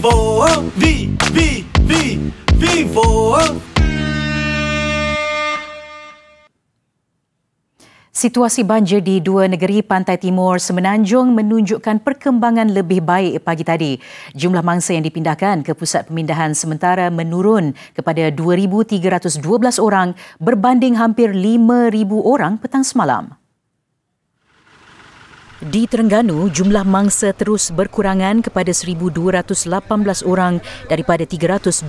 vivo, oh, vi, vi, vi, vivo. Oh. Situasi banjir di dua negeri Pantai Timur Semenanjung menunjukkan perkembangan lebih baik pagi tadi. Jumlah mangsa yang dipindahkan ke pusat pemindahan sementara menurun kepada 2312 orang berbanding hampir 5000 orang petang semalam. Di Terengganu, jumlah mangsa terus berkurangan kepada 1218 orang daripada 321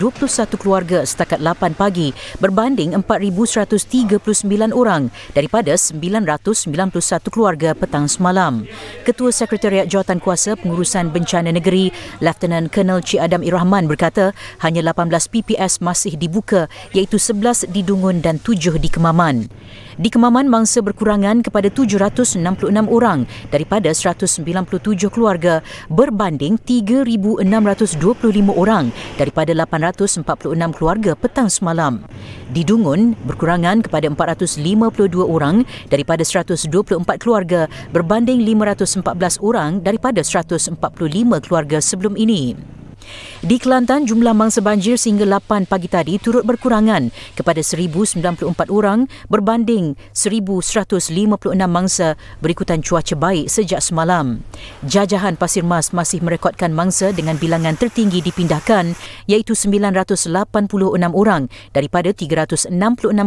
keluarga setakat 8 pagi berbanding 4139 orang daripada 991 keluarga petang semalam. Ketua Sekretariat Jawatan Kuasa Pengurusan Bencana Negeri, Lieutenant Colonel Cik Adam Irahman berkata, hanya 18 PPS masih dibuka iaitu 11 di Dungun dan 7 di Kemaman. Di Kemaman, mangsa berkurangan kepada 766 orang daripada 197 keluarga berbanding 3,625 orang daripada 846 keluarga petang semalam. Di Dungun, berkurangan kepada 452 orang daripada 124 keluarga berbanding 514 orang daripada 145 keluarga sebelum ini. Di Kelantan, jumlah mangsa banjir sehingga 8 pagi tadi turut berkurangan kepada 1,094 orang berbanding 1,156 mangsa berikutan cuaca baik sejak semalam. Jajahan Pasir Mas masih merekodkan mangsa dengan bilangan tertinggi dipindahkan iaitu 986 orang daripada 366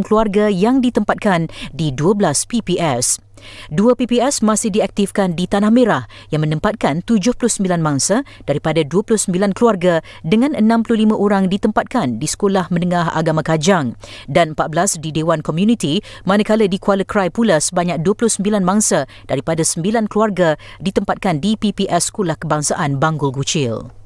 keluarga yang ditempatkan di 12 PPS. Dua PPS masih diaktifkan di Tanah Merah yang menempatkan 79 mangsa daripada 29 keluarga dengan 65 orang ditempatkan di Sekolah Menengah Agama Kajang dan 14 di Dewan Komuniti manakala di Kuala Krai pula sebanyak 29 mangsa daripada 9 keluarga ditempatkan di PPS Sekolah Kebangsaan Banggul Gucil.